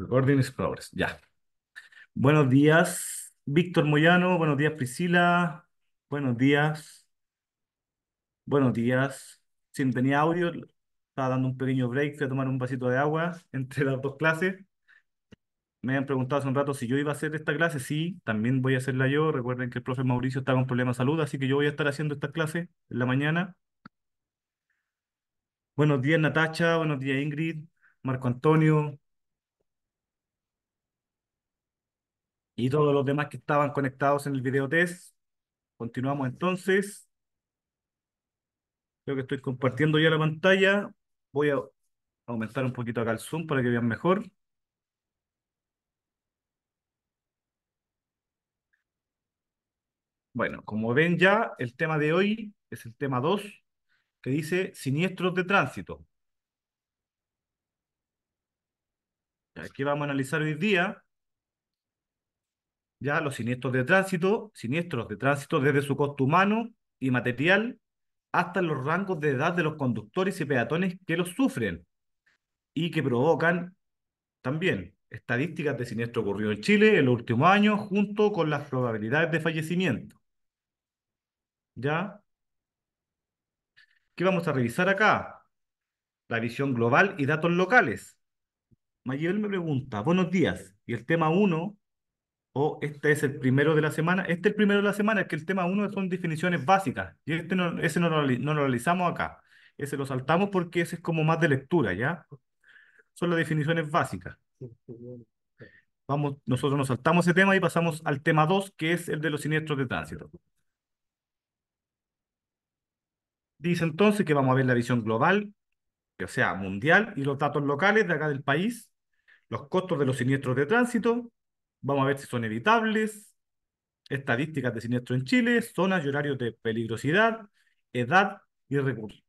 Recording is Ya. Buenos días, Víctor Moyano. Buenos días, Priscila. Buenos días. Buenos días. sin no tenía audio, estaba dando un pequeño break, fui a tomar un vasito de agua entre las dos clases. Me han preguntado hace un rato si yo iba a hacer esta clase. Sí, también voy a hacerla yo. Recuerden que el profe Mauricio está con problemas de salud, así que yo voy a estar haciendo esta clase en la mañana. Buenos días, Natacha. Buenos días, Ingrid. Marco Antonio, y todos los demás que estaban conectados en el video test. Continuamos entonces. Creo que estoy compartiendo ya la pantalla. Voy a aumentar un poquito acá el zoom para que vean mejor. Bueno, como ven ya, el tema de hoy es el tema 2, que dice siniestros de tránsito. Aquí vamos a analizar hoy día ya los siniestros de tránsito, siniestros de tránsito desde su costo humano y material hasta los rangos de edad de los conductores y peatones que los sufren y que provocan también estadísticas de siniestro ocurrido en Chile en los últimos años junto con las probabilidades de fallecimiento. ¿Ya? ¿Qué vamos a revisar acá? La visión global y datos locales. Mayel me pregunta, buenos días, y el tema 1 o este es el primero de la semana. Este es el primero de la semana, es que el tema uno son definiciones básicas, y este no, ese no lo, no lo realizamos acá. Ese lo saltamos porque ese es como más de lectura, ¿ya? Son las definiciones básicas. Vamos, nosotros nos saltamos ese tema y pasamos al tema 2, que es el de los siniestros de tránsito. Dice entonces que vamos a ver la visión global, que o sea mundial, y los datos locales de acá del país, los costos de los siniestros de tránsito, Vamos a ver si son evitables, estadísticas de siniestro en Chile, zonas y horarios de peligrosidad, edad y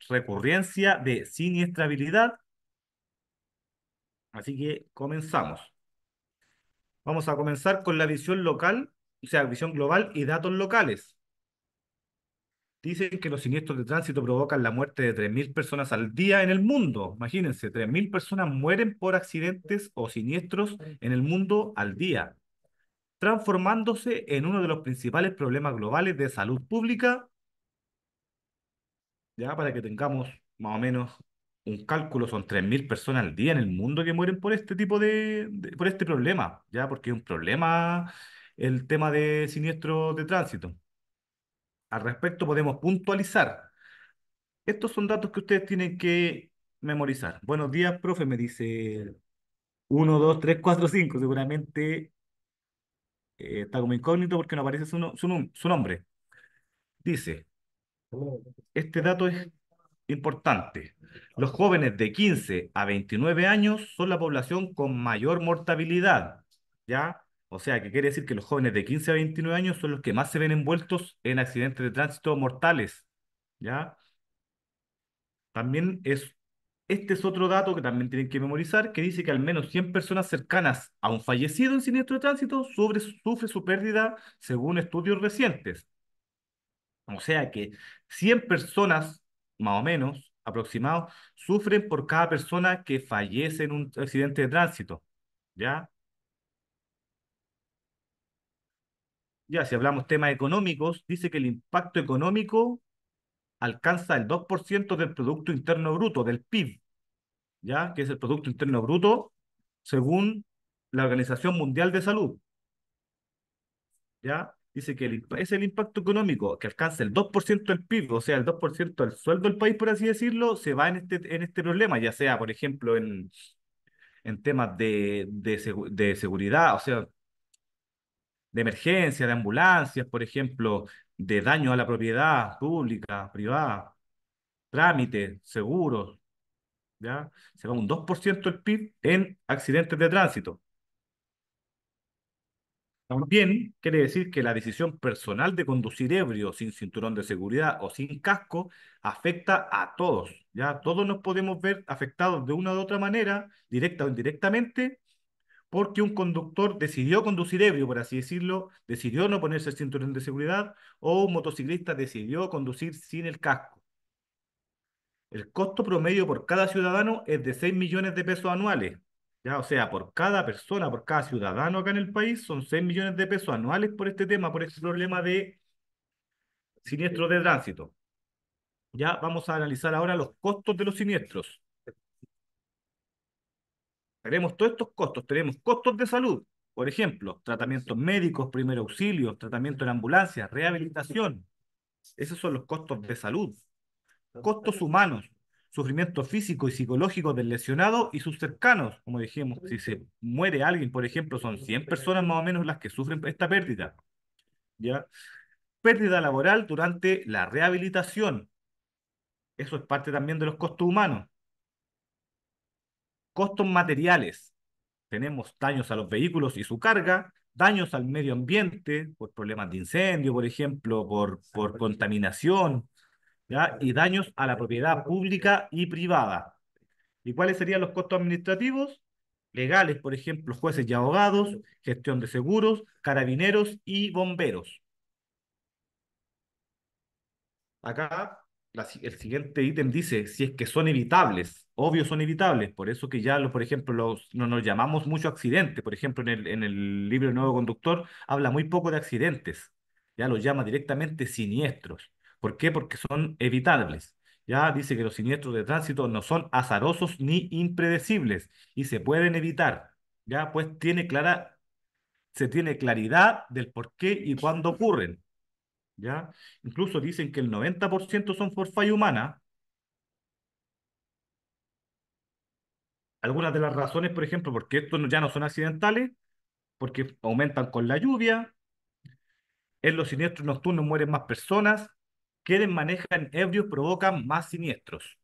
recurrencia de siniestrabilidad. Así que comenzamos. Vamos a comenzar con la visión local, o sea, visión global y datos locales. Dicen que los siniestros de tránsito provocan la muerte de 3.000 personas al día en el mundo. Imagínense, 3.000 personas mueren por accidentes o siniestros en el mundo al día transformándose en uno de los principales problemas globales de salud pública, ya para que tengamos más o menos un cálculo, son 3.000 personas al día en el mundo que mueren por este tipo de, por este problema, ya porque es un problema el tema de siniestro de tránsito. Al respecto podemos puntualizar. Estos son datos que ustedes tienen que memorizar. Buenos días, profe, me dice 1, 2, 3, 4, 5. Seguramente eh, está como incógnito porque no aparece su, nombre. Dice, este dato es importante. Los jóvenes de 15 a 29 años son la población con mayor mortabilidad, ¿ya? O sea, que quiere decir que los jóvenes de 15 a 29 años son los que más se ven envueltos en accidentes de tránsito mortales, ¿ya? También es este es otro dato que también tienen que memorizar, que dice que al menos 100 personas cercanas a un fallecido en siniestro de tránsito sobre, sufre su pérdida según estudios recientes. O sea que 100 personas, más o menos, aproximados, sufren por cada persona que fallece en un accidente de tránsito. ¿Ya? Ya, si hablamos temas económicos, dice que el impacto económico alcanza el 2% del Producto Interno Bruto, del PIB, ¿ya? que es el Producto Interno Bruto, según la Organización Mundial de Salud. ¿ya? Dice que es el impacto económico que alcanza el 2% del PIB, o sea, el 2% del sueldo del país, por así decirlo, se va en este, en este problema, ya sea, por ejemplo, en, en temas de seguridad, o sea, de emergencia, de ambulancias, por ejemplo, de daño a la propiedad pública, privada, trámites, seguros, ¿ya? Se va un 2% del PIB en accidentes de tránsito. También quiere decir que la decisión personal de conducir ebrio, sin cinturón de seguridad o sin casco, afecta a todos. Ya todos nos podemos ver afectados de una u otra manera, directa o indirectamente, porque un conductor decidió conducir ebrio, por así decirlo, decidió no ponerse el cinturón de seguridad, o un motociclista decidió conducir sin el casco. El costo promedio por cada ciudadano es de 6 millones de pesos anuales. ¿ya? O sea, por cada persona, por cada ciudadano acá en el país, son 6 millones de pesos anuales por este tema, por este problema de siniestros de tránsito. Ya vamos a analizar ahora los costos de los siniestros. Tenemos todos estos costos, tenemos costos de salud, por ejemplo, tratamientos médicos, primer auxilio, tratamiento en ambulancia, rehabilitación. Esos son los costos de salud. Costos humanos, sufrimiento físico y psicológico del lesionado y sus cercanos. Como dijimos, si se muere alguien, por ejemplo, son 100 personas más o menos las que sufren esta pérdida. ¿Ya? Pérdida laboral durante la rehabilitación. Eso es parte también de los costos humanos. Costos materiales. Tenemos daños a los vehículos y su carga, daños al medio ambiente por problemas de incendio, por ejemplo, por, por contaminación, ¿ya? y daños a la propiedad pública y privada. ¿Y cuáles serían los costos administrativos? Legales, por ejemplo, jueces y abogados, gestión de seguros, carabineros y bomberos. Acá el siguiente ítem dice, si es que son evitables, obvio son evitables, por eso que ya, los, por ejemplo, los, no nos llamamos mucho accidentes, por ejemplo, en el, en el libro Nuevo Conductor habla muy poco de accidentes, ya los llama directamente siniestros. ¿Por qué? Porque son evitables. Ya dice que los siniestros de tránsito no son azarosos ni impredecibles y se pueden evitar. Ya pues tiene clara, se tiene claridad del por qué y cuándo ocurren. Incluso dicen que el 90% son por falla humana. Algunas de las razones, por ejemplo, porque estos ya no son accidentales, porque aumentan con la lluvia, en los siniestros nocturnos mueren más personas, quienes manejan ebrios provocan más siniestros.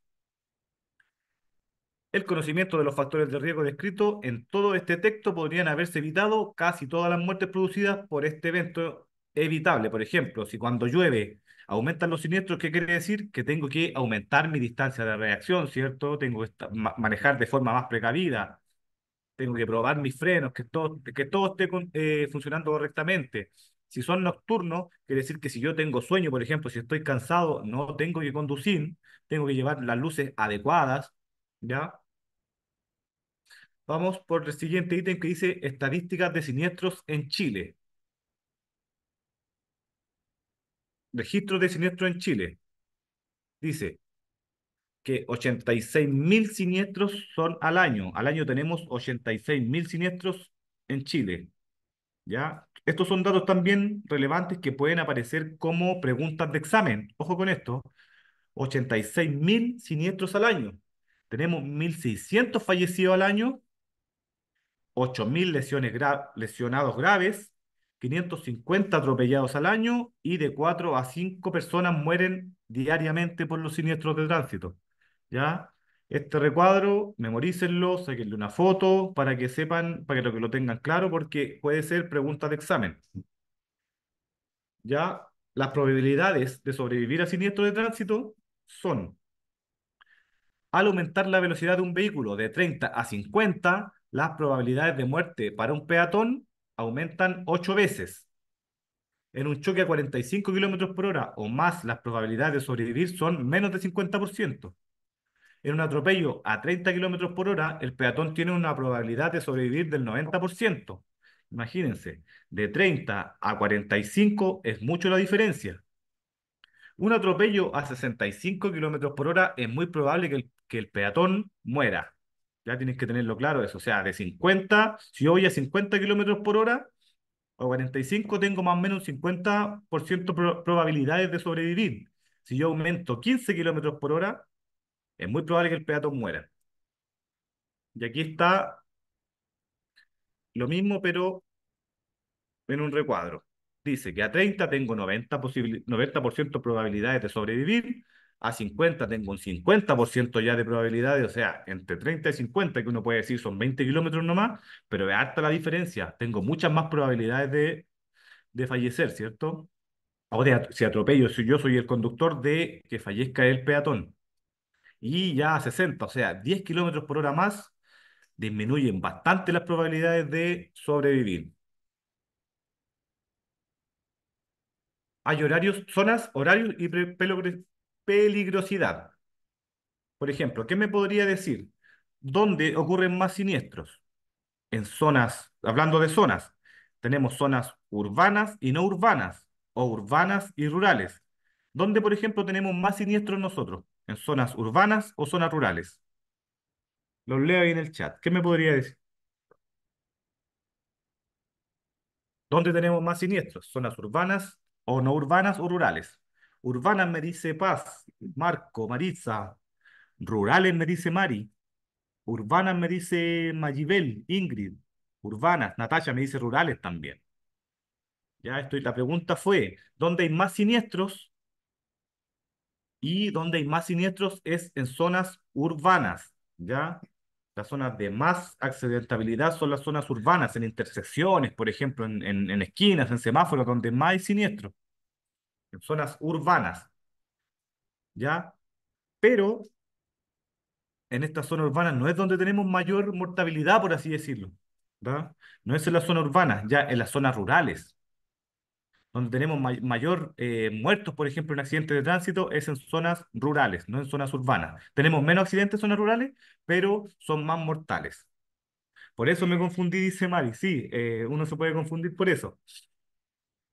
El conocimiento de los factores de riesgo descritos en todo este texto podrían haberse evitado casi todas las muertes producidas por este evento evitable. Por ejemplo, si cuando llueve aumentan los siniestros, ¿qué quiere decir? Que tengo que aumentar mi distancia de reacción, ¿cierto? Tengo que manejar de forma más precavida, tengo que probar mis frenos, que todo, que todo esté eh, funcionando correctamente. Si son nocturnos, quiere decir que si yo tengo sueño, por ejemplo, si estoy cansado, no tengo que conducir, tengo que llevar las luces adecuadas, ¿ya? Vamos por el siguiente ítem que dice estadísticas de siniestros en Chile. registro de siniestros en Chile. Dice que 86.000 siniestros son al año. Al año tenemos 86.000 siniestros en Chile. ¿Ya? Estos son datos también relevantes que pueden aparecer como preguntas de examen. Ojo con esto. 86.000 siniestros al año. Tenemos 1.600 fallecidos al año, 8.000 lesiones lesionados graves, 550 atropellados al año y de 4 a 5 personas mueren diariamente por los siniestros de tránsito. ¿Ya? Este recuadro, memorícenlo, saquenle una foto para que sepan, para que lo, tengan claro, porque puede ser pregunta de examen. ¿Ya? Las probabilidades de sobrevivir a siniestros de tránsito son al aumentar la velocidad de un vehículo de 30 a 50, las probabilidades de muerte para un peatón aumentan ocho veces. En un choque a 45 kilómetros por hora o más, las probabilidades de sobrevivir son menos de 50%. En un atropello a 30 kilómetros por hora, el peatón tiene una probabilidad de sobrevivir del 90%. Imagínense, de 30 a 45 es mucho la diferencia. Un atropello a 65 kilómetros por hora es muy probable que el peatón muera. Ya tienes que tenerlo claro eso. O sea, de 50, si yo voy a 50 kilómetros por hora o 45, tengo más o menos un 50% probabilidades de sobrevivir. Si yo aumento 15 kilómetros por hora, es muy probable que el peatón muera. Y aquí está lo mismo, pero en un recuadro. Dice que a 30 tengo 90%, 90 probabilidades de sobrevivir, a 50 tengo un 50% ya de probabilidades, o sea, entre 30 y 50, que uno puede decir son 20 kilómetros nomás, pero es harta la diferencia, tengo muchas más probabilidades de, fallecer, ¿cierto? O de si atropello, si yo soy el conductor, de que fallezca el peatón. Y ya a 60, o sea, 10 kilómetros por hora más, disminuyen bastante las probabilidades de sobrevivir. Hay horarios, zonas, horarios y peligrosidad. Por ejemplo, ¿qué me podría decir? ¿Dónde ocurren más siniestros? En zonas, hablando de zonas, tenemos zonas urbanas y no urbanas, o urbanas y rurales. ¿Dónde, por ejemplo, tenemos más siniestros nosotros? ¿En zonas urbanas o zonas rurales? Los leo ahí en el chat. ¿Qué me podría decir? ¿Dónde tenemos más siniestros? ¿Zonas urbanas o no urbanas o rurales? urbanas me dice Paz, Marco, Maritza, rurales me dice Mari, urbanas me dice Mayibel, Ingrid, urbanas, Natalia me dice rurales también. Ya estoy, la pregunta fue, ¿dónde hay más siniestros? Y donde hay más siniestros es en zonas urbanas, ¿ya? Las zonas de más accidentabilidad son las zonas urbanas, en intersecciones, por ejemplo, en, esquinas, en semáforos, donde más hay siniestros en zonas urbanas. ¿Ya? Pero en estas zonas urbanas no es donde tenemos mayor mortalidad, por así decirlo. ¿verdad? No es en la zona urbana, ya en las zonas rurales. Donde tenemos mayor eh, muertos, por ejemplo, en accidentes de tránsito, es en zonas rurales, no en zonas urbanas. Tenemos menos accidentes en zonas rurales, pero son más mortales. Por eso me confundí, dice Mari. Sí, eh, uno se puede confundir por eso.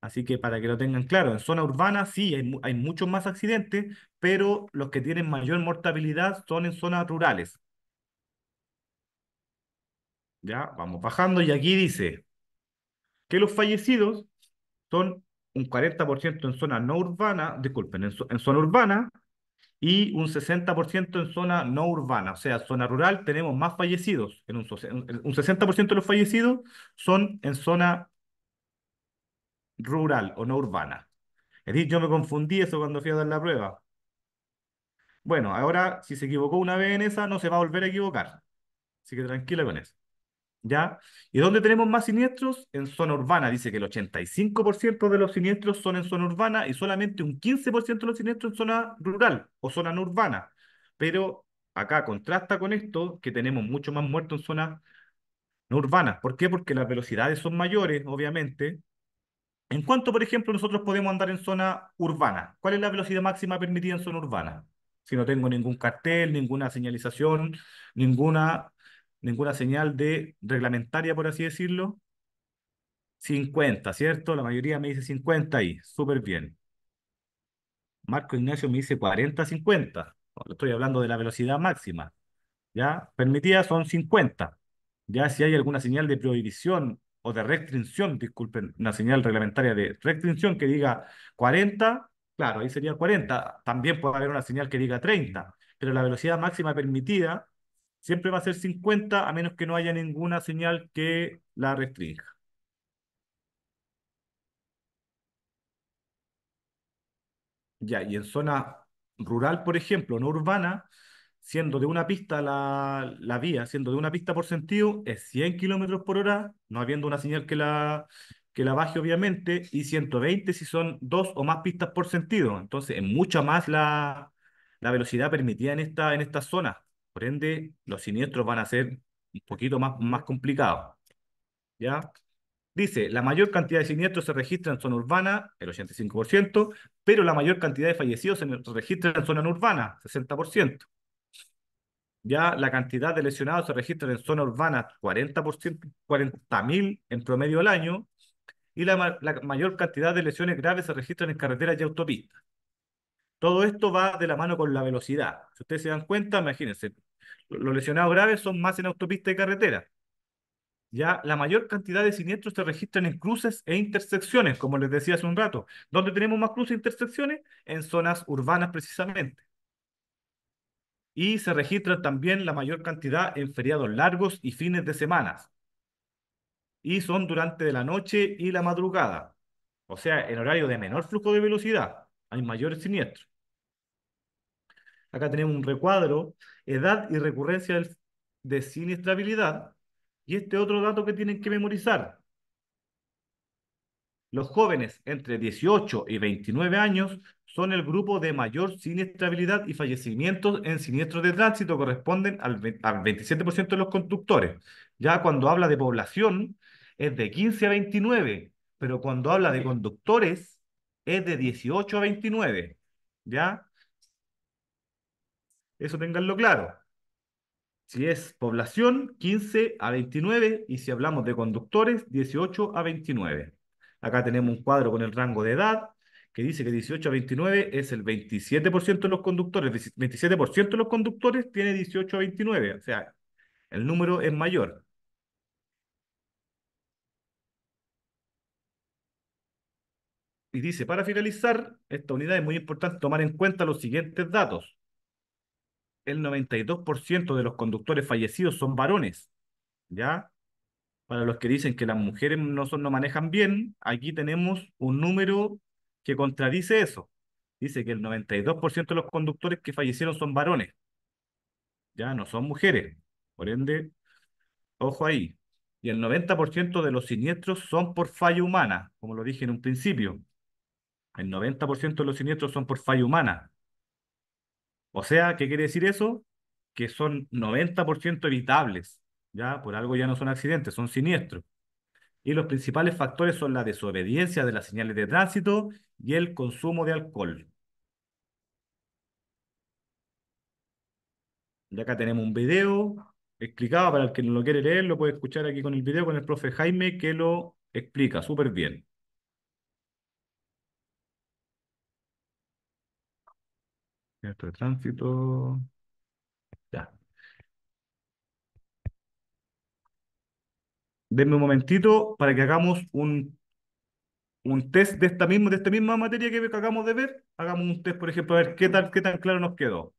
Así que para que lo tengan claro, en zona urbana sí hay, hay muchos más accidentes, pero los que tienen mayor mortabilidad son en zonas rurales. Ya, vamos bajando y aquí dice que los fallecidos son un 40% en zona no urbana, disculpen, en, zona urbana y un 60% en zona no urbana, o sea, zona rural tenemos más fallecidos, en un, un 60% de los fallecidos son en zona rural o no urbana. Es yo me confundí eso cuando fui a dar la prueba. Bueno, ahora si se equivocó una vez en esa, no se va a volver a equivocar. Así que tranquila con eso. ¿Ya? ¿Y dónde tenemos más siniestros? En zona urbana. Dice que el 85% de los siniestros son en zona urbana y solamente un 15% de los siniestros en zona rural o zona no urbana. Pero acá contrasta con esto que tenemos mucho más muertos en zona no urbana ¿Por qué? Porque las velocidades son mayores, obviamente, ¿En cuánto, por ejemplo, nosotros podemos andar en zona urbana? ¿Cuál es la velocidad máxima permitida en zona urbana? Si no tengo ningún cartel, ninguna señalización, ninguna, ninguna señal de reglamentaria, por así decirlo. 50, ¿cierto? La mayoría me dice 50 ahí, súper bien. Marco Ignacio me dice 40, 50. Estoy hablando de la velocidad máxima. ¿Ya? Permitida son 50. Ya si hay alguna señal de prohibición o de restricción, disculpen, una señal reglamentaria de restricción que diga 40, claro, ahí sería 40. También puede haber una señal que diga 30, pero la velocidad máxima permitida siempre va a ser 50 a menos que no haya ninguna señal que la restrinja. Ya, y en zona rural, por ejemplo, no urbana, siendo de una pista la, la, vía, siendo de una pista por sentido, es 100 kilómetros por hora, no habiendo una señal que la, que la baje obviamente, y 120 si son dos o más pistas por sentido. Entonces es mucha más la, la velocidad permitida en esta, en esta zona. Por ende, los siniestros van a ser un poquito más, más complicados. ¿Ya? Dice, la mayor cantidad de siniestros se registra en zona urbana, el 85%, pero la mayor cantidad de fallecidos se registra en zona urbana, 60% ya la cantidad de lesionados se registra en zona urbana 40.000 en promedio al año y la, mayor cantidad de lesiones graves se registran en carreteras y autopistas. Todo esto va de la mano con la velocidad. Si ustedes se dan cuenta, imagínense, los lesionados graves son más en autopista y carretera. Ya la mayor cantidad de siniestros se registran en cruces e intersecciones, como les decía hace un rato. ¿Dónde tenemos más cruces e intersecciones? En zonas urbanas precisamente y se registra también la mayor cantidad en feriados largos y fines de semanas. Y son durante la noche y la madrugada, o sea, en horario de menor flujo de velocidad, hay mayores siniestros. Acá tenemos un recuadro, edad y recurrencia de siniestrabilidad, y este otro dato que tienen que memorizar, los jóvenes entre 18 y 29 años son el grupo de mayor siniestrabilidad y fallecimientos en siniestros de tránsito, corresponden al, al 27% de los conductores. Ya cuando habla de población es de 15 a 29, pero cuando habla de conductores es de 18 a 29. ¿Ya? Eso tenganlo claro. Si es población, 15 a 29, y si hablamos de conductores, 18 a 29. Acá tenemos un cuadro con el rango de edad que dice que 18 a 29 es el 27% de los conductores. 27% de los conductores tiene 18 a 29. O sea, el número es mayor. Y dice, para finalizar, esta unidad es muy importante tomar en cuenta los siguientes datos. El 92% de los conductores fallecidos son varones, ¿ya? para los que dicen que las mujeres no, son, no manejan bien, aquí tenemos un número que contradice eso. Dice que el 92% de los conductores que fallecieron son varones. Ya no son mujeres. Por ende, ojo ahí. Y el 90% de los siniestros son por falla humana, como lo dije en un principio. El 90% de los siniestros son por falla humana. O sea, ¿qué quiere decir eso? Que son 90% evitables. ¿ya? Por algo ya no son accidentes, son siniestros. Y los principales factores son la desobediencia de las señales de tránsito y el consumo de alcohol. Y acá tenemos un video explicado, para el que no lo quiere leer, lo puede escuchar aquí con el video con el profe Jaime, que lo explica súper bien. Esto de tránsito. Ya. denme un momentito para que hagamos un, un test de esta, misma, de esta misma materia que acabamos de ver. Hagamos un test, por ejemplo, a ver qué, tal, qué tan claro nos quedó.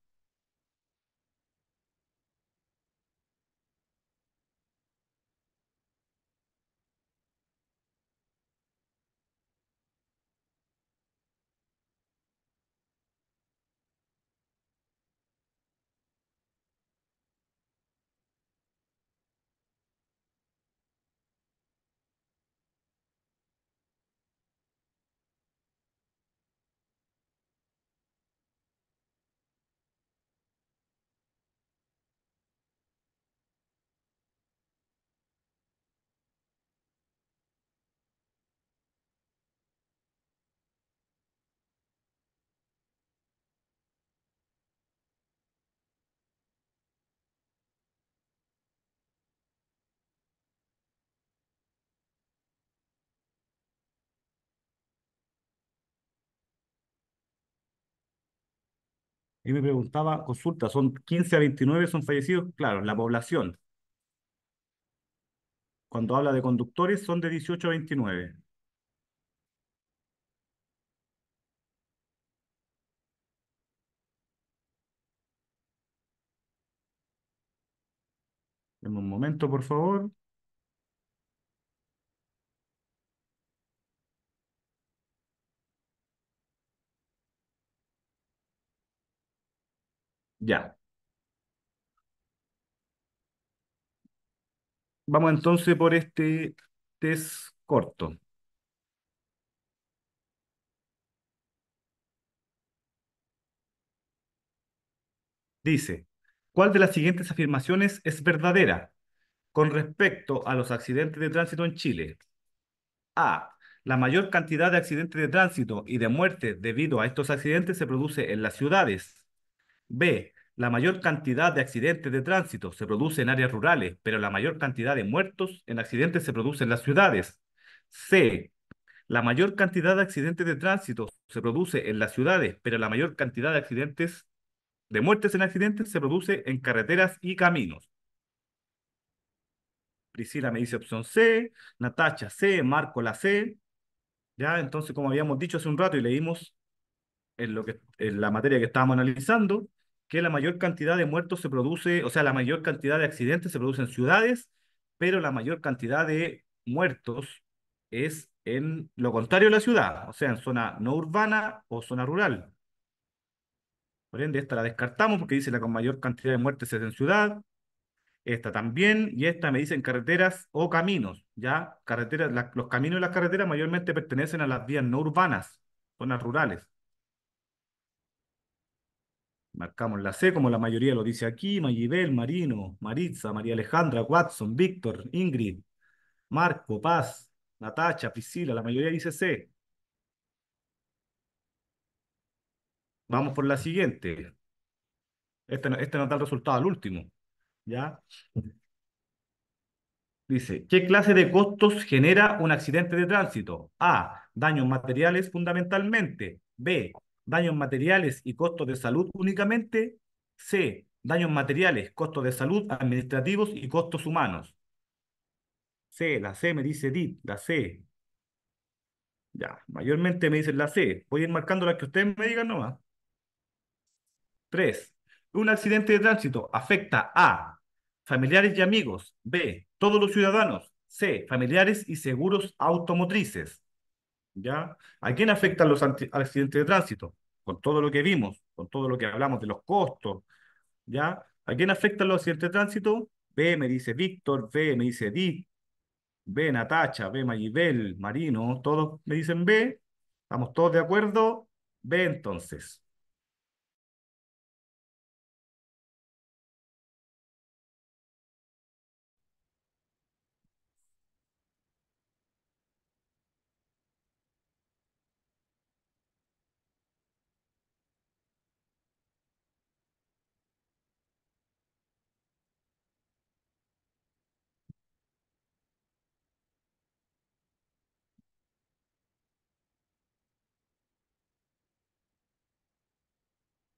Y me preguntaba, consulta, ¿son 15 a 29 son fallecidos? Claro, la población. Cuando habla de conductores, son de 18 a 29. en un momento, por favor. Ya. Vamos entonces por este test corto. Dice, ¿cuál de las siguientes afirmaciones es verdadera con respecto a los accidentes de tránsito en Chile? A. La mayor cantidad de accidentes de tránsito y de muerte debido a estos accidentes se produce en las ciudades. B. La mayor cantidad de accidentes de tránsito se produce en áreas rurales, pero la mayor cantidad de muertos en accidentes se produce en las ciudades. C. La mayor cantidad de accidentes de tránsito se produce en las ciudades, pero la mayor cantidad de accidentes de muertes en accidentes se produce en carreteras y caminos. Priscila me dice opción C, Natacha C, Marco la C. Ya, entonces, como habíamos dicho hace un rato y leímos en, lo que, en la materia que estábamos analizando, que la mayor cantidad de muertos se produce, o sea, la mayor cantidad de accidentes se produce en ciudades, pero la mayor cantidad de muertos es en lo contrario de la ciudad, o sea, en zona no urbana o zona rural. Por ende, esta la descartamos porque dice la con mayor cantidad de muertes es en ciudad, esta también, y esta me en carreteras o caminos, ¿ya? Carreteras, los caminos y las carreteras mayormente pertenecen a las vías no urbanas, zonas rurales marcamos la C, como la mayoría lo dice aquí, Mayibel, Marino, Maritza, María Alejandra, Watson, Víctor, Ingrid, Marco, Paz, Natacha, Priscila, la mayoría dice C. Vamos por la siguiente. Este, este nos da el resultado al último. ¿Ya? Dice, ¿qué clase de costos genera un accidente de tránsito? A, daños materiales fundamentalmente. B, daños materiales y costos de salud únicamente. C. Daños materiales, costos de salud administrativos y costos humanos. C. La C me dice D. la C. Ya, mayormente me dicen la C. Voy a ir marcando la que ustedes me digan nomás. 3. Un accidente de tránsito afecta a familiares y amigos. B. Todos los ciudadanos. C. Familiares y seguros automotrices. ¿ya? ¿A quién afectan los accidentes de tránsito? Con todo lo que vimos, con todo lo que hablamos de los costos, ¿ya? ¿A quién afectan los accidentes de tránsito? B me dice Víctor, B me dice Di, B Natacha, B Mayibel, Marino, todos me dicen B, estamos todos de acuerdo, B entonces.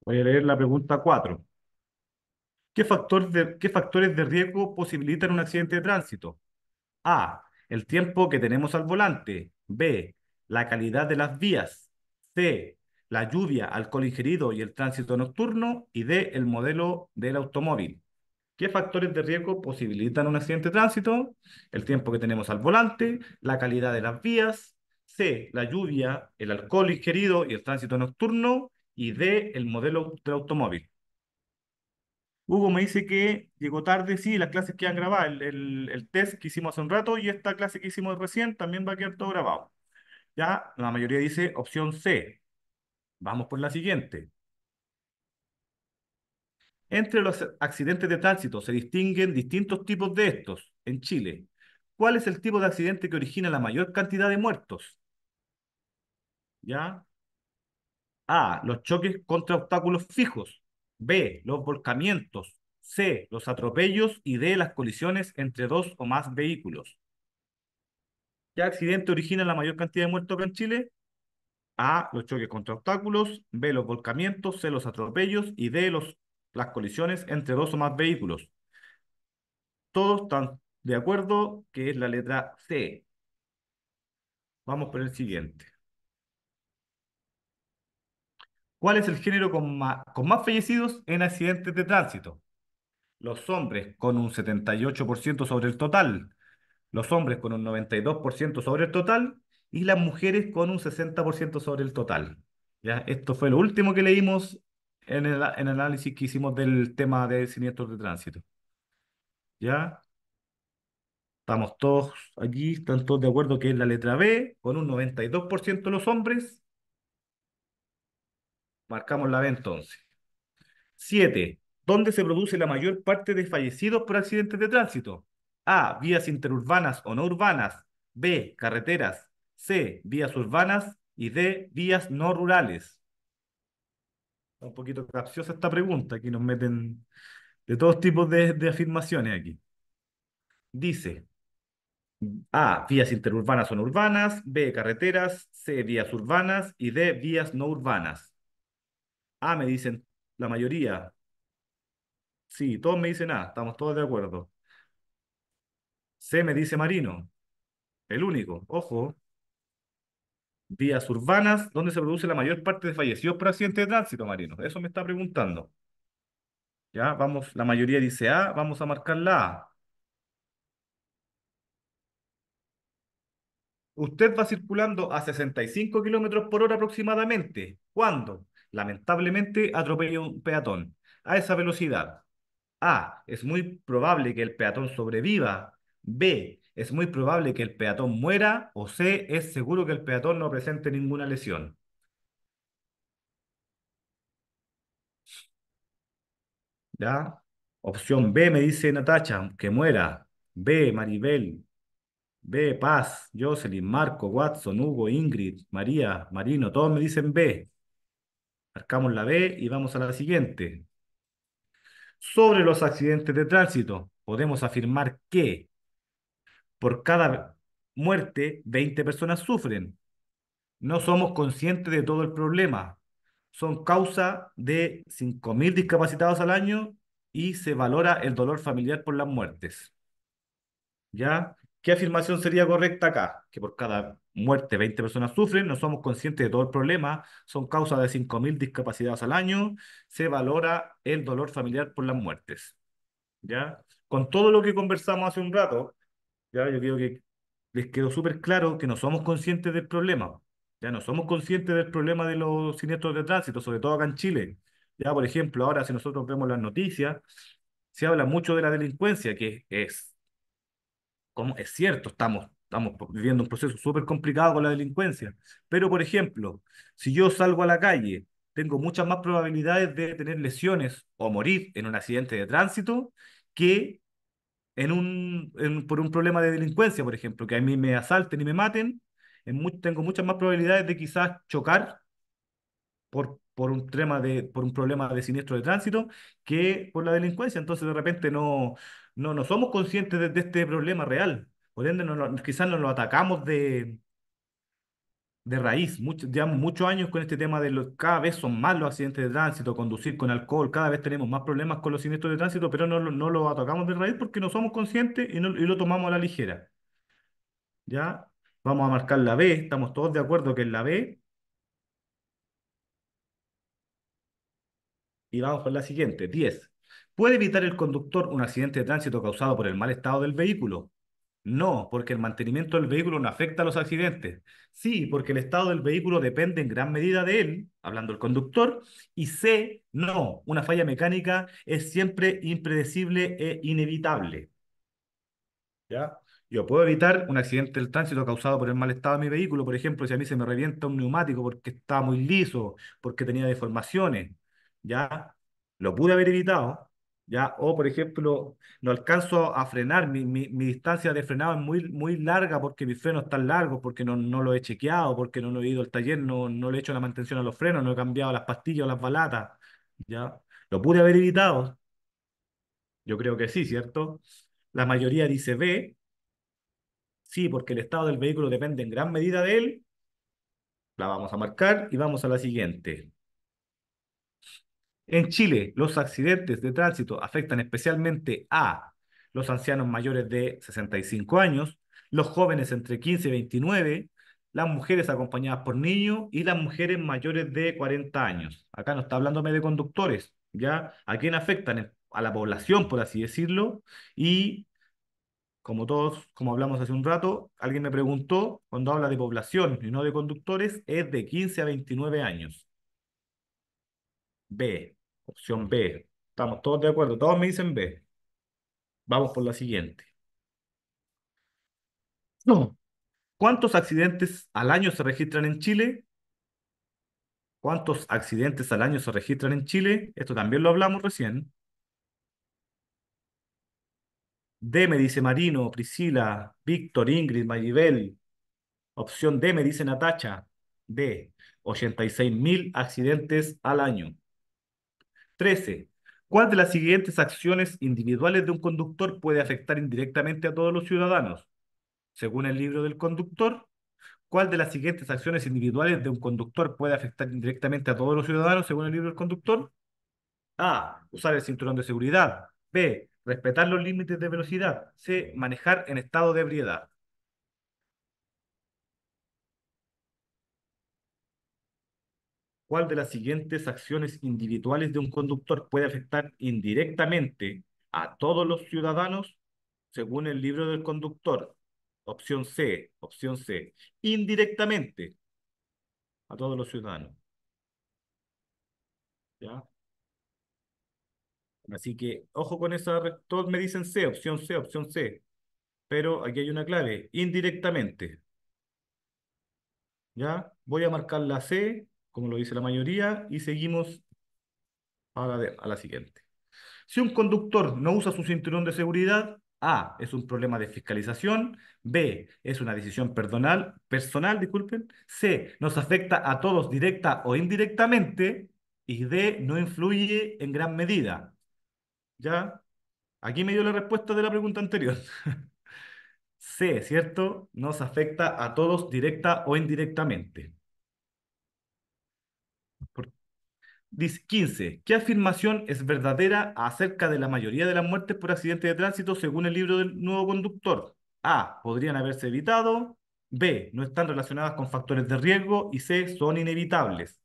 Voy a leer la pregunta 4. ¿Qué, factor ¿Qué factores de riesgo posibilitan un accidente de tránsito? A. El tiempo que tenemos al volante. B. La calidad de las vías. C. La lluvia, alcohol ingerido y el tránsito nocturno. Y D. El modelo del automóvil. ¿Qué factores de riesgo posibilitan un accidente de tránsito? El tiempo que tenemos al volante, la calidad de las vías, C, la lluvia, el alcohol ingerido y el tránsito nocturno, y D, el modelo de automóvil. Hugo me dice que llegó tarde, sí, las clases quedan grabadas, grabado el, el, test que hicimos hace un rato y esta clase que hicimos recién también va a quedar todo grabado. Ya, la mayoría dice opción C. Vamos por la siguiente. Entre los accidentes de tránsito se distinguen distintos tipos de estos en Chile. ¿Cuál es el tipo de accidente que origina la mayor cantidad de muertos? ¿Ya? A. Los choques contra obstáculos fijos. B. Los volcamientos. C. Los atropellos. Y D. Las colisiones entre dos o más vehículos. ¿Qué accidente origina la mayor cantidad de muertos en Chile? A. Los choques contra obstáculos. B. Los volcamientos. C. Los atropellos. Y D. Los, las colisiones entre dos o más vehículos. Todos están de acuerdo que es la letra C. Vamos por el siguiente. ¿Cuál es el género con más, fallecidos en accidentes de tránsito? Los hombres con un 78% sobre el total, los hombres con un 92% sobre el total y las mujeres con un 60% sobre el total. ¿Ya? Esto fue lo último que leímos en el, análisis que hicimos del tema de siniestros de tránsito. ¿Ya? Estamos todos aquí, están todos de acuerdo que es la letra B, con un 92% los hombres Marcamos la B entonces. Siete, ¿dónde se produce la mayor parte de fallecidos por accidentes de tránsito? A, vías interurbanas o no urbanas. B, carreteras. C, vías urbanas. Y D, vías no rurales. Un poquito capciosa esta pregunta, aquí nos meten de todos tipos de, afirmaciones aquí. Dice, a. Vías interurbanas o no urbanas. B. Carreteras. C. Vías urbanas. Y D. Vías no urbanas. A me dicen la mayoría. Sí, todos me dicen A, estamos todos de acuerdo. C me dice Marino, el único, ojo. Vías urbanas, donde se produce la mayor parte de fallecidos por accidentes de tránsito, Marino? Eso me está preguntando. Ya, vamos, la mayoría dice A, vamos a marcar la A. Usted va circulando a 65 kilómetros por hora aproximadamente. ¿Cuándo? Lamentablemente atropella un peatón. A esa velocidad. A. Es muy probable que el peatón sobreviva. B. Es muy probable que el peatón muera. O C. Es seguro que el peatón no presente ninguna lesión. ¿Ya? Opción B me dice Natacha, que muera. B, Maribel. B, Paz, Jocelyn, Marco, Watson, Hugo, Ingrid, María, Marino, todos me dicen B. Marcamos la B y vamos a la siguiente. Sobre los accidentes de tránsito, podemos afirmar que por cada muerte 20 personas sufren. No somos conscientes de todo el problema. Son causa de 5.000 discapacitados al año y se valora el dolor familiar por las muertes. ¿Ya? ¿Qué afirmación sería correcta acá? Que por cada muerte 20 personas sufren, no somos conscientes de todo el problema, son causa de 5.000 discapacidades al año, se valora el dolor familiar por las muertes. ¿Ya? Con todo lo que conversamos hace un rato, ¿ya? yo creo que les quedó súper claro que no somos conscientes del problema. Ya no somos conscientes del problema de los siniestros de tránsito, sobre todo acá en Chile. Ya, por ejemplo, ahora si nosotros vemos las noticias, se habla mucho de la delincuencia, que es es cierto, estamos, estamos viviendo un proceso súper complicado con la delincuencia, pero por ejemplo, si yo salgo a la calle, tengo muchas más probabilidades de tener lesiones o morir en un accidente de tránsito que en un, por un problema de delincuencia, por ejemplo, que a mí me asalten y me maten, tengo muchas más probabilidades de quizás chocar por, por, un tema de, por un problema de siniestro de tránsito que por la delincuencia. Entonces, de repente, no, no, no somos conscientes de, este problema real. Por ende, no, no, quizás lo atacamos de, de raíz. Mucho, llevamos muchos años con este tema de los, cada vez son más los accidentes de tránsito, conducir con alcohol, cada vez tenemos más problemas con los siniestros de tránsito, pero no, no lo atacamos de raíz porque no somos conscientes y, y lo tomamos a la ligera. ¿Ya? Vamos a marcar la B, estamos todos de acuerdo que es la B. Y vamos con la siguiente, 10. ¿Puede evitar el conductor un accidente de tránsito causado por el mal estado del vehículo? No, porque el mantenimiento del vehículo no afecta a los accidentes. Sí, porque el estado del vehículo depende en gran medida de él, hablando el conductor. Y C, no, una falla mecánica es siempre impredecible e inevitable. ¿Ya? Yo puedo evitar un accidente del tránsito causado por el mal estado de mi vehículo, por ejemplo, si a mí se me revienta un neumático porque estaba muy liso, porque tenía deformaciones, ¿ya? Lo pude haber evitado, o, por ejemplo, no alcanzo a frenar, mi, distancia de frenado es muy, muy larga porque mis frenos están largos, porque no, no lo he chequeado, porque no, lo he ido al taller, no, no le he hecho la mantención a los frenos, no he cambiado las pastillas o las balatas, ¿ya? Lo pude haber evitado. Yo creo que sí, ¿cierto? La mayoría dice B. Sí, porque el estado del vehículo depende en gran medida de él. La vamos a marcar y vamos a la siguiente. En Chile, los accidentes de tránsito afectan especialmente a los ancianos mayores de 65 años, los jóvenes entre 15 y 29, las mujeres acompañadas por niños y las mujeres mayores de 40 años. Acá no está hablándome de conductores, ¿ya? ¿A quién afectan? A la población, por así decirlo, y como todos, como hablamos hace un rato, alguien me preguntó, cuando habla de población y no de conductores, es de 15 a 29 años. B. Opción B. Estamos todos de acuerdo. Todos me dicen B. Vamos por la siguiente. No. ¿Cuántos accidentes al año se registran en Chile? ¿Cuántos accidentes al año se registran en Chile? Esto también lo hablamos recién. D me dice Marino, Priscila, Víctor, Ingrid, Maribel. Opción D me dice Natacha. D, 86.000 accidentes al año. 13. ¿Cuál de las siguientes acciones individuales de un conductor puede afectar indirectamente a todos los ciudadanos? Según el libro del conductor, ¿cuál de las siguientes acciones individuales de un conductor puede afectar indirectamente a todos los ciudadanos según el libro del conductor? A. Usar el cinturón de seguridad. B. Respetar los límites de velocidad. C. Manejar en estado de ebriedad. ¿Cuál de las siguientes acciones individuales de un conductor puede afectar indirectamente a todos los ciudadanos según el libro del conductor? Opción C, opción C. Indirectamente a todos los ciudadanos. ¿Ya? Así que, ojo con esa, todos me dicen C, opción C, opción C. Pero aquí hay una clave, indirectamente. ¿Ya? Voy a marcar la C como lo dice la mayoría, y seguimos a la, siguiente. Si un conductor no usa su cinturón de seguridad, A, es un problema de fiscalización, B, es una decisión personal, personal disculpen, C, nos afecta a todos directa o indirectamente, y D, no influye en gran medida. ¿Ya? Aquí me dio la respuesta de la pregunta anterior. C, ¿cierto? Nos afecta a todos directa o indirectamente. Dice 15. ¿Qué afirmación es verdadera acerca de la mayoría de las muertes por accidente de tránsito según el libro del nuevo conductor? A. Podrían haberse evitado. B. No están relacionadas con factores de riesgo. Y C. Son inevitables.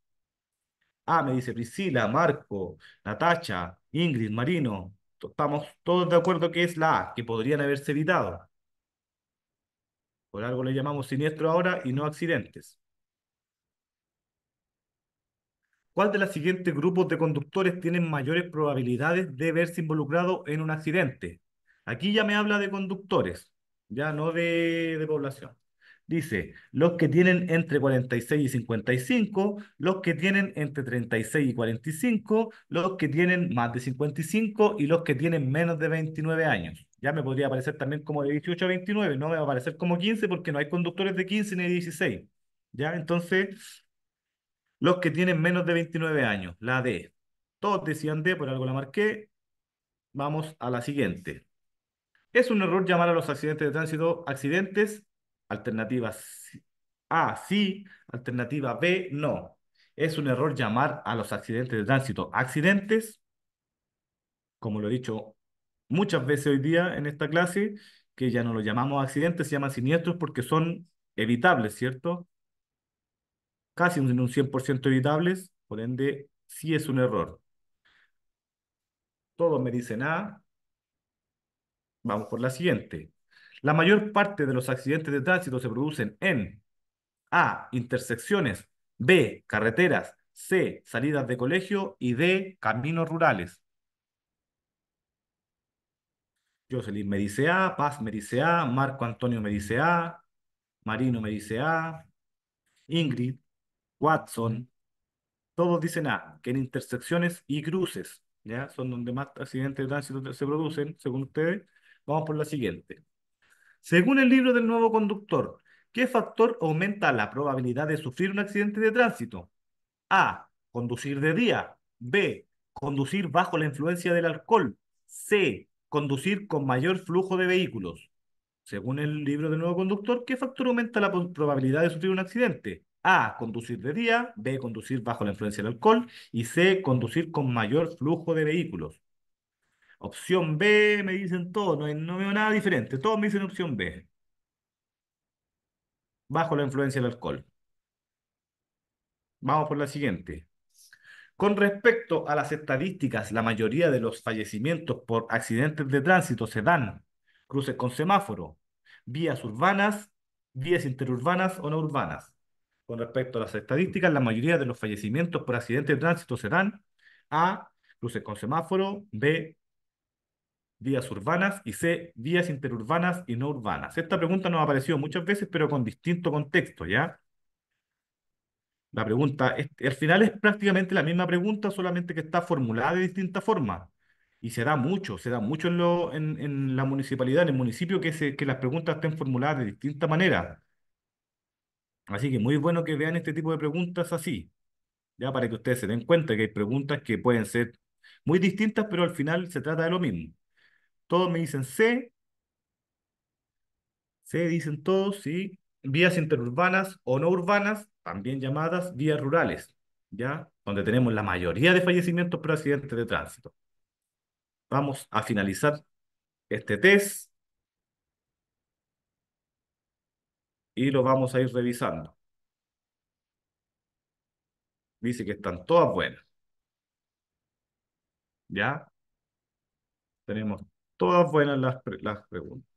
A. Me dice Priscila, Marco, Natacha, Ingrid, Marino. Estamos todos de acuerdo que es la A, que podrían haberse evitado. Por algo le llamamos siniestro ahora y no accidentes. ¿Cuál de los siguientes grupos de conductores tienen mayores probabilidades de verse involucrado en un accidente? Aquí ya me habla de conductores, ya no de, población. Dice, los que tienen entre 46 y 55, los que tienen entre 36 y 45, los que tienen más de 55 y los que tienen menos de 29 años. Ya me podría aparecer también como de 18 a 29, no me va a aparecer como 15 porque no hay conductores de 15 ni de 16. Ya, entonces, los que tienen menos de 29 años, la D. Todos decían D, por algo la marqué. Vamos a la siguiente. Es un error llamar a los accidentes de tránsito accidentes. Alternativa A, sí. Alternativa B, no. Es un error llamar a los accidentes de tránsito accidentes. Como lo he dicho muchas veces hoy día en esta clase, que ya no lo llamamos accidentes, se llaman siniestros porque son evitables, ¿cierto? casi en un 100% evitables, por ende, sí es un error. Todos me dicen A. Ah, vamos por la siguiente. La mayor parte de los accidentes de tránsito se producen en A. Intersecciones, B. Carreteras, C. Salidas de colegio y D. Caminos rurales. Jocelyn me dice A, ah, Paz me dice A, ah, Marco Antonio me dice A, Marino me dice A, Ingrid Watson, todos dicen A, ah, que en intersecciones y cruces, ¿ya? Son donde más accidentes de tránsito se producen, según ustedes. Vamos por la siguiente. Según el libro del nuevo conductor, ¿qué factor aumenta la probabilidad de sufrir un accidente de tránsito? A. Conducir de día. B. Conducir bajo la influencia del alcohol. C. Conducir con mayor flujo de vehículos. Según el libro del nuevo conductor, ¿qué factor aumenta la probabilidad de sufrir un accidente? A. Conducir de día. B. Conducir bajo la influencia del alcohol. Y C. Conducir con mayor flujo de vehículos. Opción B me dicen todos, no, no veo nada diferente. Todos me dicen opción B. Bajo la influencia del alcohol. Vamos por la siguiente. Con respecto a las estadísticas, la mayoría de los fallecimientos por accidentes de tránsito se dan cruces con semáforo, vías urbanas, vías interurbanas o no urbanas. Con respecto a las estadísticas, la mayoría de los fallecimientos por accidentes de tránsito serán A, Luces con semáforo, B, vías urbanas y C, vías interurbanas y no urbanas. Esta pregunta nos ha aparecido muchas veces, pero con distinto contexto, ¿ya? La pregunta, al final es prácticamente la misma pregunta, solamente que está formulada de distinta forma. Y se da mucho, se da mucho en, lo, en, la municipalidad, en el municipio, que, se, que las preguntas estén formuladas de distinta manera. Así que muy bueno que vean este tipo de preguntas así, ya para que ustedes se den cuenta que hay preguntas que pueden ser muy distintas, pero al final se trata de lo mismo. Todos me dicen C, C dicen todos, sí, vías interurbanas o no urbanas, también llamadas vías rurales, ya, donde tenemos la mayoría de fallecimientos por accidentes de tránsito. Vamos a finalizar este test. y lo vamos a ir revisando. Dice que están todas buenas. ¿Ya? Tenemos todas buenas las, las preguntas.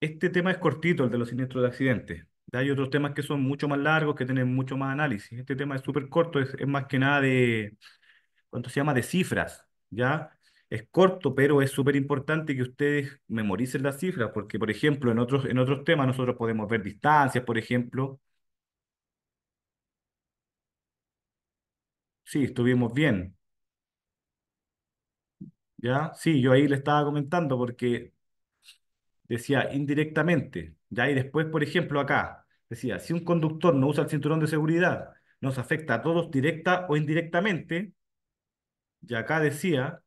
Este tema es cortito, el de los siniestros de accidentes. Hay otros temas que son mucho más largos, que tienen mucho más análisis. Este tema es súper corto, es, más que nada de, ¿cuánto se llama? De cifras, ¿ya? Es corto, pero es súper importante que ustedes memoricen las cifras, porque, por ejemplo, en otros, en otros temas nosotros podemos ver distancias, por ejemplo. Sí, estuvimos bien. ¿Ya? Sí, yo ahí le estaba comentando porque decía indirectamente, ¿ya? Y después, por ejemplo, acá decía, si un conductor no usa el cinturón de seguridad, nos afecta a todos directa o indirectamente, y acá decía,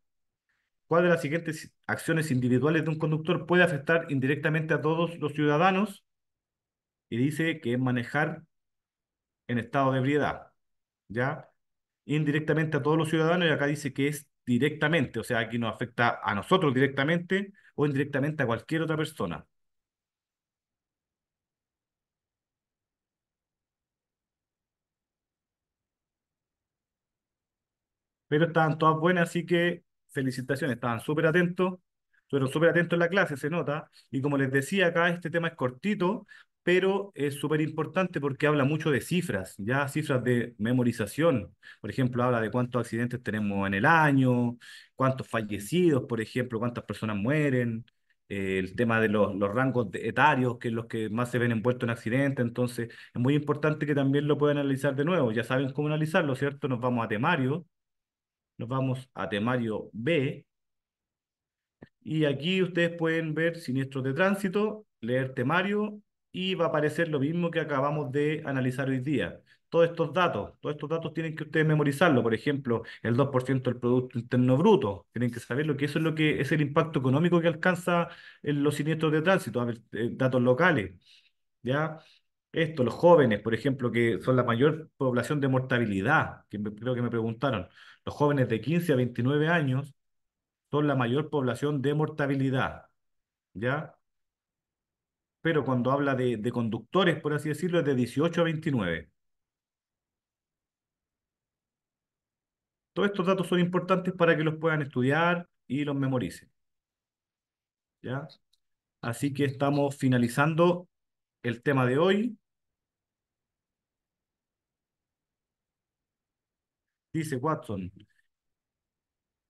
¿cuál de las siguientes acciones individuales de un conductor puede afectar indirectamente a todos los ciudadanos? Y dice que es manejar en estado de ebriedad, ¿ya? Indirectamente a todos los ciudadanos, y acá dice que es directamente, o sea, aquí nos afecta a nosotros directamente o indirectamente a cualquier otra persona. pero estaban todas buenas, así que felicitaciones, estaban súper atentos, fueron súper atentos en la clase, se nota, y como les decía acá, este tema es cortito, pero es súper importante porque habla mucho de cifras, ya cifras de memorización, por ejemplo, habla de cuántos accidentes tenemos en el año, cuántos fallecidos, por ejemplo, cuántas personas mueren, eh, el tema de los, los rangos de etarios, que es los que más se ven envueltos en accidentes, entonces es muy importante que también lo puedan analizar de nuevo, ya saben cómo analizarlo, ¿cierto? Nos vamos a temario, nos vamos a temario B. Y aquí ustedes pueden ver siniestros de tránsito, leer temario y va a aparecer lo mismo que acabamos de analizar hoy día. Todos estos datos, todos estos datos tienen que ustedes memorizarlo. Por ejemplo, el 2% del Producto Interno Bruto. Tienen que saber lo que eso es lo que es el impacto económico que alcanza en los siniestros de tránsito, eh, datos locales. ¿Ya? Esto, los jóvenes, por ejemplo, que son la mayor población de mortalidad, creo que me preguntaron. Los jóvenes de 15 a 29 años son la mayor población de mortabilidad, ¿ya? Pero cuando habla de, conductores, por así decirlo, es de 18 a 29. Todos estos datos son importantes para que los puedan estudiar y los memoricen. ¿Ya? Así que estamos finalizando el tema de hoy. dice Watson.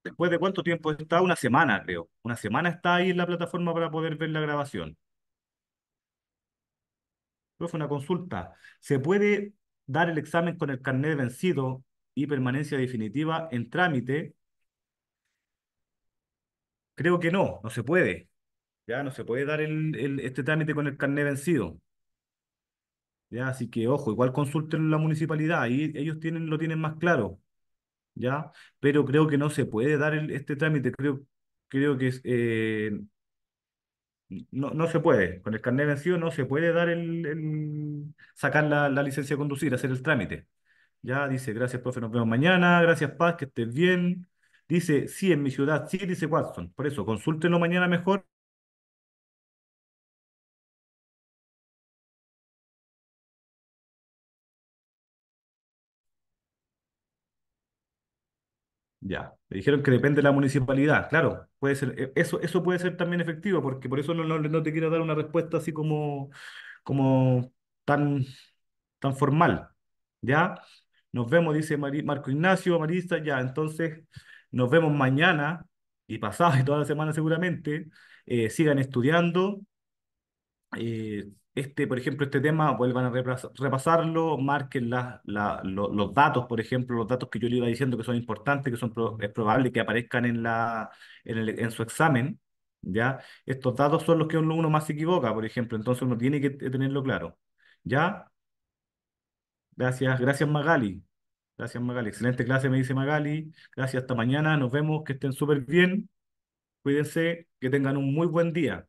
¿Después de cuánto tiempo está? Una semana, creo. Una semana está ahí en la plataforma para poder ver la grabación. fue una consulta. ¿Se puede dar el examen con el carnet vencido y permanencia definitiva en trámite? Creo que no, no se puede. Ya no se puede dar el, este trámite con el carnet vencido. Ya, así que ojo, igual consulten la municipalidad, ahí ellos tienen, lo tienen más claro. ¿ya? Pero creo que no se puede dar este trámite, creo, creo que eh, no, se puede, con el carnet vencido no se puede dar el, sacar la, licencia de conducir, hacer el trámite. Ya dice, gracias, profe, nos vemos mañana, gracias, Paz, que estés bien. Dice, sí, en mi ciudad, sí, dice Watson. Por eso, consúltenlo mañana mejor Ya. me dijeron que depende de la municipalidad. Claro, puede ser, e, eso, eso puede ser también efectivo, porque por eso no, no, te quiero dar una respuesta así como, como tan, tan formal. ¿Ya? Nos vemos, dice Marco Ignacio, Marisa, ya. Entonces, nos vemos mañana y pasado y toda la semana seguramente. Eh, sigan estudiando. Eh, este, por ejemplo, este tema, vuelvan a repasarlo, marquen los datos, por ejemplo, los datos que yo le iba diciendo que son importantes, que son es probable que aparezcan en, la, en, su examen, ¿ya? Estos datos son los que uno, uno más se equivoca, por ejemplo, entonces uno tiene que tenerlo claro, ¿ya? Gracias, gracias Magali. Gracias Magali, excelente clase, me dice Magali. Gracias, hasta mañana, nos vemos, que estén súper bien. Cuídense, que tengan un muy buen día.